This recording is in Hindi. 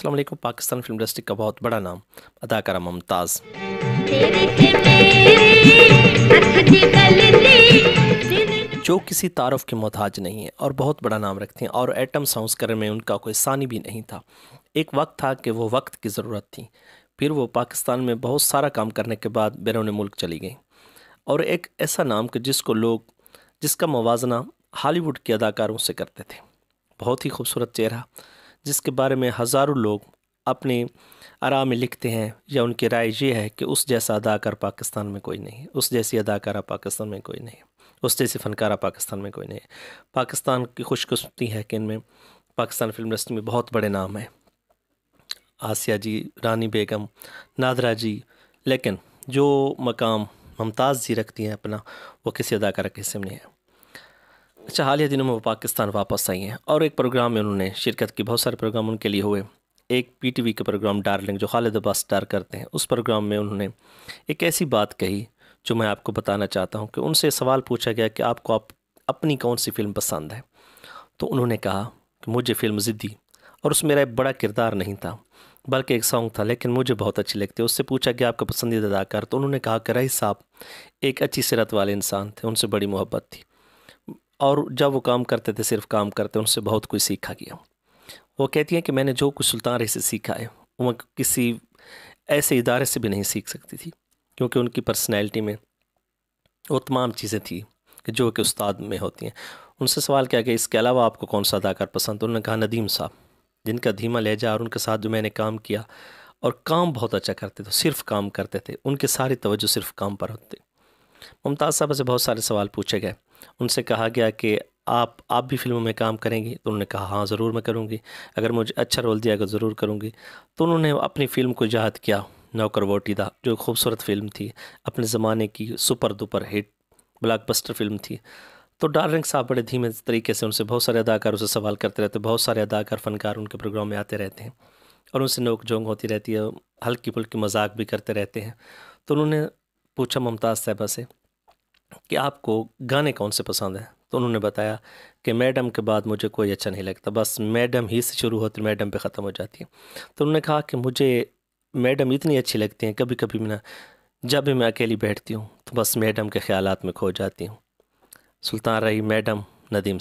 अस्सलाम वालेकुम पाकिस्तान फिल्म इंडस्ट्री का बहुत बड़ा नाम अदाकारा मुमताज़ जो किसी तारफ़ के मोहताज नहीं है और बहुत बड़ा नाम रखती हैं और एटम साउंस में उनका कोई सानी भी नहीं था एक वक्त था कि वो वक्त की ज़रूरत थी फिर वो पाकिस्तान में बहुत सारा काम करने के बाद बैरून मुल्क चली गई और एक ऐसा नाम कि जिसको लोग जिसका मवाजना हॉलीवुड के अदाकारों से करते थे बहुत ही खूबसूरत चेहरा जिसके बारे में हज़ारों लोग अपने आरा में लिखते हैं या उनकी राय यह है कि उस जैसा अदाकार पाकिस्तान में कोई नहीं उस जैसी अदाकारा पाकिस्तान में कोई नहीं उस जैसी फ़नकारा पाकिस्तान में कोई नहीं पाकिस्तान की खुशकस्मती है कि इनमें पाकिस्तान फिल्म इंडस्ट्री में बहुत बड़े नाम हैं आसिया जी रानी बेगम नादरा जी लेकिन जो मकाम मुमताज़ जी रखती हैं अपना वो किसी अदाकारा के हिस्से में नहीं है अच्छा हालिया दिनों में वो पाकिस्तान वापस आई हैं और एक प्रोग्राम में उन्होंने शिरकत की बहुत सारे प्रोग्राम उनके लिए हुए एक पीटीवी के प्रोग्राम डार्लिंग जो खालिद अब्बास स्टार करते हैं उस प्रोग्राम में उन्होंने एक ऐसी बात कही जो मैं आपको बताना चाहता हूँ कि उनसे सवाल पूछा गया कि आपको आप अपनी कौन सी फ़िल्म पसंद है तो उन्होंने कहा कि मुझे फ़िल्म ज़िद्दी और उसमें मेरा बड़ा किरदार नहीं था बल्कि एक सॉन्ग था लेकिन मुझे बहुत अच्छी लगती है उससे पूछा कि आपका पसंदीदा अदाकार तो उन्होंने कहा कि रही साहब एक अच्छी सिरत वाले इंसान थे उनसे बड़ी मोहब्बत थी और जब वो काम करते थे सिर्फ काम करते उनसे बहुत कुछ सीखा गया वो कहती हैं कि मैंने जो कुछ सुल्तान से सीखा है वो किसी ऐसे इदारे से भी नहीं सीख सकती थी क्योंकि उनकी पर्सनैलिटी में वो तमाम चीज़ें थी कि जो कि उस्ताद में होती हैं उनसे सवाल किया गया इसके अलावा आपको कौन सा अदाकार पसंद उन्होंने कहा नदीम साहब जिनका धीमा लहजा और उनके साथ जो मैंने काम किया और काम बहुत अच्छा करते थे सिर्फ काम करते थे उनके सारी तवज्जो सिर्फ काम पर होती मुमताज़ साहब से बहुत सारे सवाल पूछे गए उनसे कहा गया कि आप आप भी फिल्मों में काम करेंगी तो उन्होंने कहा हाँ ज़रूर मैं करूँगी अगर मुझे अच्छा रोल दिया गया ज़रूर करूँगी तो उन्होंने अपनी फ़िल्म को याद किया नौकर वोटीदा जो खूबसूरत फिल्म थी अपने ज़माने की super duper hit blockbuster film थी तो डार्लिंग साहब बड़े धीमे तरीके से उनसे बहुत सारे अदाकार उसे सवाल करते रहते बहुत सारे अदाकार फ़नकार उनके प्रोग्राम में आते रहते हैं और उनसे नोक झोंक होती रहती है हल्की फुल्की मजाक भी करते रहते हैं तो उन्होंने पूछा मुमताज़ साहबा से कि आपको गाने कौन से पसंद हैं तो उन्होंने बताया कि मैडम के बाद मुझे कोई अच्छा नहीं लगता बस मैडम ही से शुरू होती मैडम पे ख़त्म हो जाती है तो उन्होंने कहा कि मुझे मैडम इतनी अच्छी लगती हैं कभी कभी मैं जब भी मैं अकेली बैठती हूँ तो बस मैडम के ख्याल में खो जाती हूँ सुल्तान रही मैडम नदीम